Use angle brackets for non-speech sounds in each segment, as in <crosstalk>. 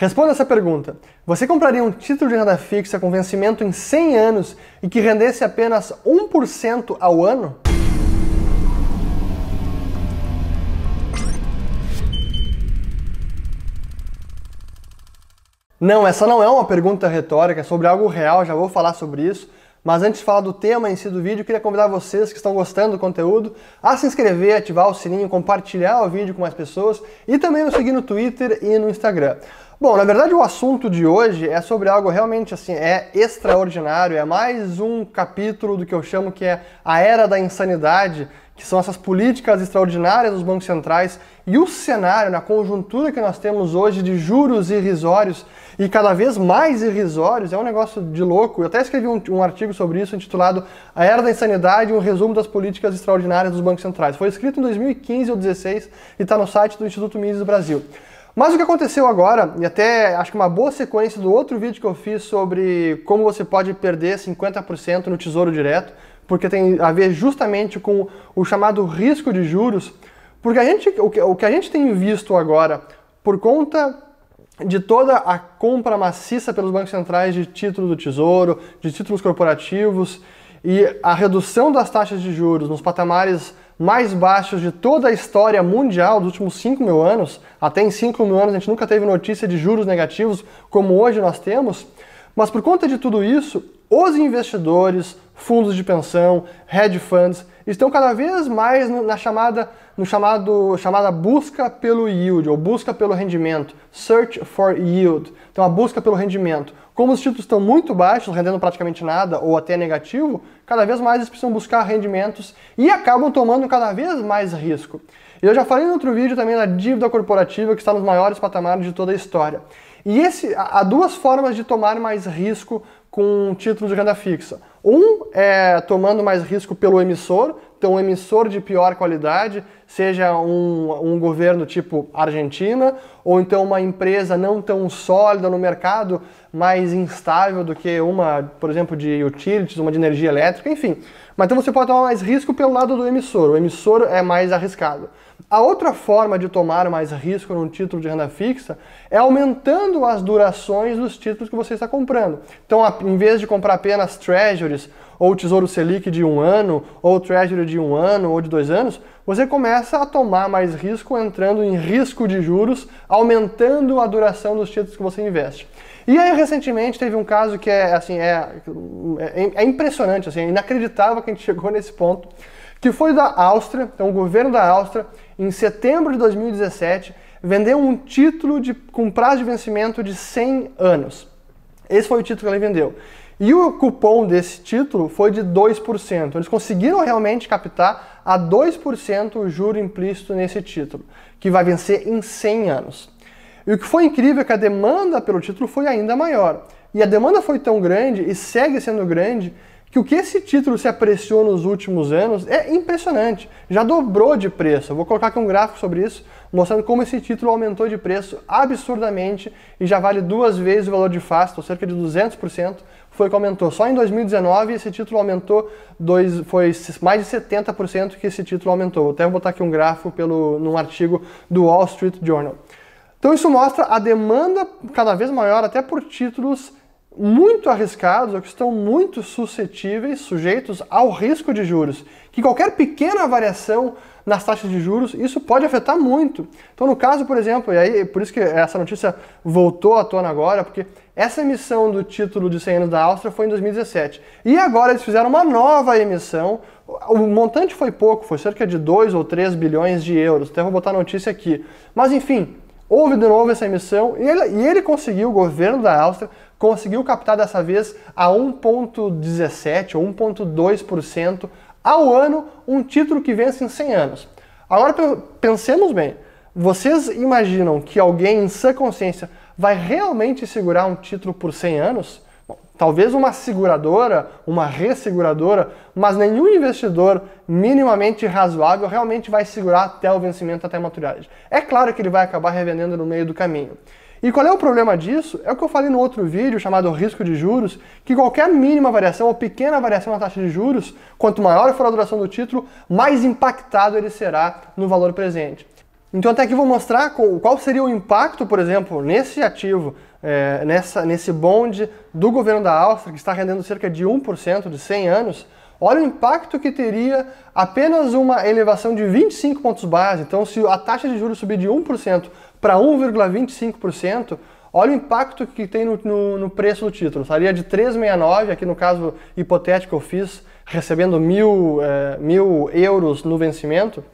Responda essa pergunta. Você compraria um título de renda fixa com vencimento em 100 anos e que rendesse apenas 1% ao ano? Não, essa não é uma pergunta retórica, é sobre algo real, já vou falar sobre isso. Mas antes de falar do tema em si do vídeo, queria convidar vocês que estão gostando do conteúdo a se inscrever, ativar o sininho, compartilhar o vídeo com mais pessoas e também nos seguir no Twitter e no Instagram. Bom, na verdade o assunto de hoje é sobre algo realmente assim, é extraordinário, é mais um capítulo do que eu chamo que é a era da insanidade, que são essas políticas extraordinárias dos bancos centrais e o cenário na conjuntura que nós temos hoje de juros irrisórios e cada vez mais irrisórios, é um negócio de louco. Eu até escrevi um, um artigo sobre isso intitulado A Era da Insanidade, um resumo das políticas extraordinárias dos bancos centrais. Foi escrito em 2015 ou 2016 e está no site do Instituto Mises do Brasil. Mas o que aconteceu agora, e até acho que uma boa sequência do outro vídeo que eu fiz sobre como você pode perder 50% no Tesouro Direto, porque tem a ver justamente com o chamado risco de juros, porque a gente, o, que, o que a gente tem visto agora, por conta de toda a compra maciça pelos bancos centrais de títulos do Tesouro, de títulos corporativos, e a redução das taxas de juros nos patamares mais baixos de toda a história mundial dos últimos 5 mil anos, até em 5 mil anos a gente nunca teve notícia de juros negativos como hoje nós temos, mas por conta de tudo isso, os investidores, fundos de pensão, hedge funds, estão cada vez mais na chamada, no chamado, chamada busca pelo yield, ou busca pelo rendimento, search for yield, então a busca pelo rendimento. Como os títulos estão muito baixos, rendendo praticamente nada ou até negativo, cada vez mais eles precisam buscar rendimentos e acabam tomando cada vez mais risco. E eu já falei em outro vídeo também da dívida corporativa que está nos maiores patamares de toda a história. E esse, há duas formas de tomar mais risco com títulos de renda fixa. Um é tomando mais risco pelo emissor, então, um emissor de pior qualidade, seja um, um governo tipo Argentina, ou então uma empresa não tão sólida no mercado, mais instável do que uma, por exemplo, de utilities, uma de energia elétrica, enfim. Mas então você pode tomar mais risco pelo lado do emissor, o emissor é mais arriscado. A outra forma de tomar mais risco num título de renda fixa é aumentando as durações dos títulos que você está comprando. Então, em vez de comprar apenas treasuries ou o Tesouro Selic de um ano, ou o Treasury de um ano ou de dois anos, você começa a tomar mais risco entrando em risco de juros, aumentando a duração dos títulos que você investe. E aí, recentemente, teve um caso que é, assim, é, é, é impressionante, assim, é inacreditável que a gente chegou nesse ponto, que foi da Áustria, então o governo da Áustria, em setembro de 2017, vendeu um título de, com prazo de vencimento de 100 anos. Esse foi o título que ele vendeu. E o cupom desse título foi de 2%. Eles conseguiram realmente captar a 2% o juro implícito nesse título, que vai vencer em 100 anos. E o que foi incrível é que a demanda pelo título foi ainda maior. E a demanda foi tão grande e segue sendo grande que o que esse título se apreciou nos últimos anos é impressionante. Já dobrou de preço. Eu vou colocar aqui um gráfico sobre isso, mostrando como esse título aumentou de preço absurdamente e já vale duas vezes o valor de face, ou então cerca de 200%, foi que aumentou. Só em 2019 esse título aumentou, dois, foi mais de 70% que esse título aumentou. Vou até botar aqui um gráfico pelo, num artigo do Wall Street Journal. Então isso mostra a demanda cada vez maior até por títulos muito arriscados ou que estão muito suscetíveis, sujeitos ao risco de juros. Que qualquer pequena variação nas taxas de juros, isso pode afetar muito. Então, no caso, por exemplo, e aí é por isso que essa notícia voltou à tona agora, porque essa emissão do título de 100 anos da Áustria foi em 2017. E agora eles fizeram uma nova emissão. O montante foi pouco, foi cerca de 2 ou 3 bilhões de euros. Até vou botar a notícia aqui. Mas enfim, Houve de novo essa emissão e ele, e ele conseguiu, o governo da Áustria, conseguiu captar dessa vez a 1,17 ou 1,2% ao ano um título que vence em 100 anos. Agora pensemos bem, vocês imaginam que alguém em sã consciência vai realmente segurar um título por 100 anos? talvez uma seguradora, uma resseguradora, mas nenhum investidor minimamente razoável realmente vai segurar até o vencimento, até a maturidade. É claro que ele vai acabar revendendo no meio do caminho. E qual é o problema disso? É o que eu falei no outro vídeo chamado risco de juros, que qualquer mínima variação ou pequena variação na taxa de juros, quanto maior for a duração do título, mais impactado ele será no valor presente. Então até aqui vou mostrar qual seria o impacto, por exemplo, nesse ativo, é, nessa, nesse bonde do governo da Áustria, que está rendendo cerca de 1% de 100 anos, Olha o impacto que teria apenas uma elevação de 25 pontos base. Então, se a taxa de juros subir de 1% para 1,25%, olha o impacto que tem no, no, no preço do título. Estaria de 3,69, aqui no caso hipotético eu fiz, recebendo mil, é, mil euros no vencimento.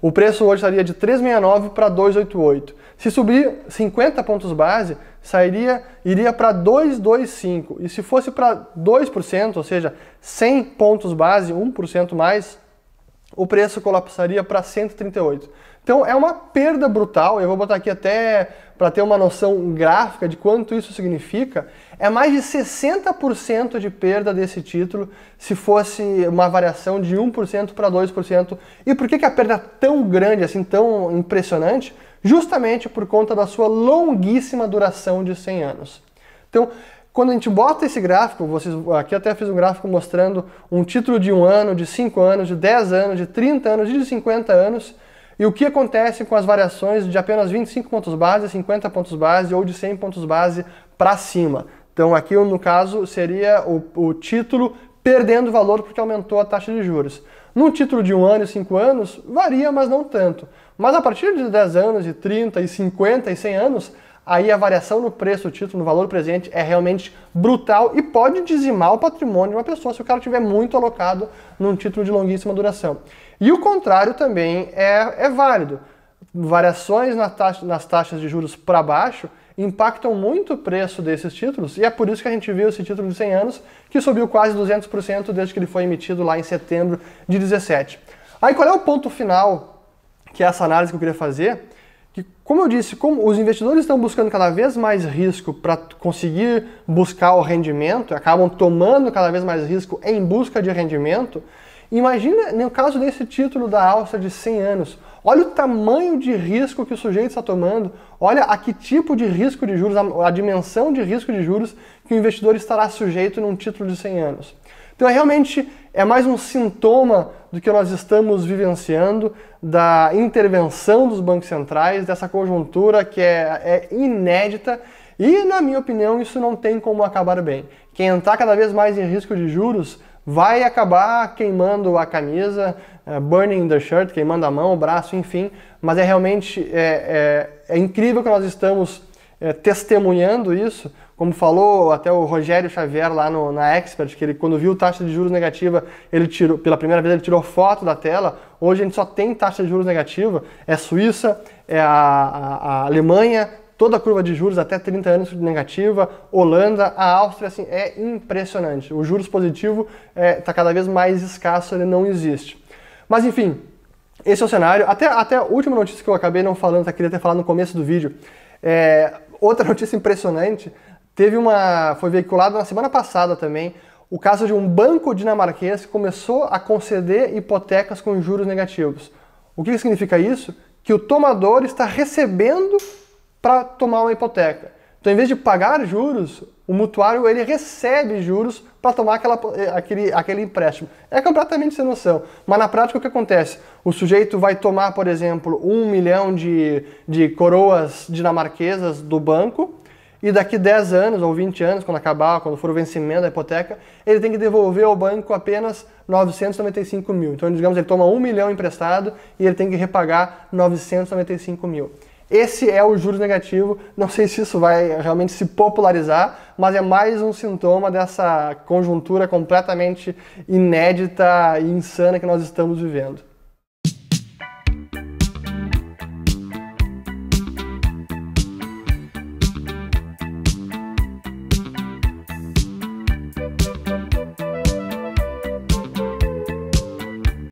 O preço hoje estaria de 369 para 288. Se subir 50 pontos base, sairia iria para 225. E se fosse para 2%, ou seja, 100 pontos base, 1% mais, o preço colapsaria para 138. Então é uma perda brutal, eu vou botar aqui até para ter uma noção gráfica de quanto isso significa, é mais de 60% de perda desse título se fosse uma variação de 1% para 2%. E por que, que a perda é tão grande, assim, tão impressionante? Justamente por conta da sua longuíssima duração de 100 anos. Então, quando a gente bota esse gráfico, vocês, aqui até fiz um gráfico mostrando um título de um ano, de 5 anos, de 10 anos, de 30 anos, e de 50 anos, e o que acontece com as variações de apenas 25 pontos base, 50 pontos base ou de 100 pontos base para cima. Então aqui, no caso, seria o, o título perdendo valor porque aumentou a taxa de juros. Num título de um ano e cinco anos, varia, mas não tanto. Mas a partir de 10 anos, e 30, e 50 e 100 anos, aí a variação no preço do título, no valor presente, é realmente brutal e pode dizimar o patrimônio de uma pessoa se o cara tiver muito alocado num título de longuíssima duração. E o contrário também é, é válido. Variações na taxa, nas taxas de juros para baixo impactam muito o preço desses títulos e é por isso que a gente viu esse título de 100 anos que subiu quase 200% desde que ele foi emitido lá em setembro de 17. Aí qual é o ponto final que é essa análise que eu queria fazer? que, como eu disse, como os investidores estão buscando cada vez mais risco para conseguir buscar o rendimento, acabam tomando cada vez mais risco em busca de rendimento. Imagina no caso desse título da alça de 100 anos, Olha o tamanho de risco que o sujeito está tomando, olha a que tipo de risco de juros, a, a dimensão de risco de juros que o investidor estará sujeito num título de 100 anos. Então é realmente é mais um sintoma do que nós estamos vivenciando, da intervenção dos bancos centrais, dessa conjuntura que é, é inédita e, na minha opinião, isso não tem como acabar bem. Quem entrar cada vez mais em risco de juros vai acabar queimando a camisa, eh, burning the shirt, queimando a mão, o braço, enfim. Mas é realmente é, é, é incrível que nós estamos é, testemunhando isso. Como falou até o Rogério Xavier lá no, na Expert, que ele quando viu taxa de juros negativa, ele tirou, pela primeira vez ele tirou foto da tela. Hoje a gente só tem taxa de juros negativa. É Suíça, é a, a, a Alemanha, toda a curva de juros até 30 anos negativa, Holanda, a Áustria, assim, é impressionante. O juros positivo está é, tá cada vez mais escasso, ele não existe. Mas enfim, esse é o cenário. Até, até a última notícia que eu acabei não falando, tá, queria ter falado no começo do vídeo. É, outra <laughs> notícia impressionante, teve uma. foi veiculada na semana passada também, o caso de um banco dinamarquês que começou a conceder hipotecas com juros negativos. O que significa isso? Que o tomador está recebendo para tomar uma hipoteca. Então, em vez de pagar juros, o mutuário ele recebe juros para tomar aquela, aquele, aquele empréstimo. É completamente sem noção. Mas na prática o que acontece? O sujeito vai tomar, por exemplo, um milhão de, de coroas dinamarquesas do banco e daqui 10 anos ou 20 anos, quando acabar, quando for o vencimento da hipoteca, ele tem que devolver ao banco apenas 995 mil. Então, digamos, ele toma um milhão emprestado e ele tem que repagar 995 mil. Esse é o juros negativo. Não sei se isso vai realmente se popularizar, mas é mais um sintoma dessa conjuntura completamente inédita e insana que nós estamos vivendo.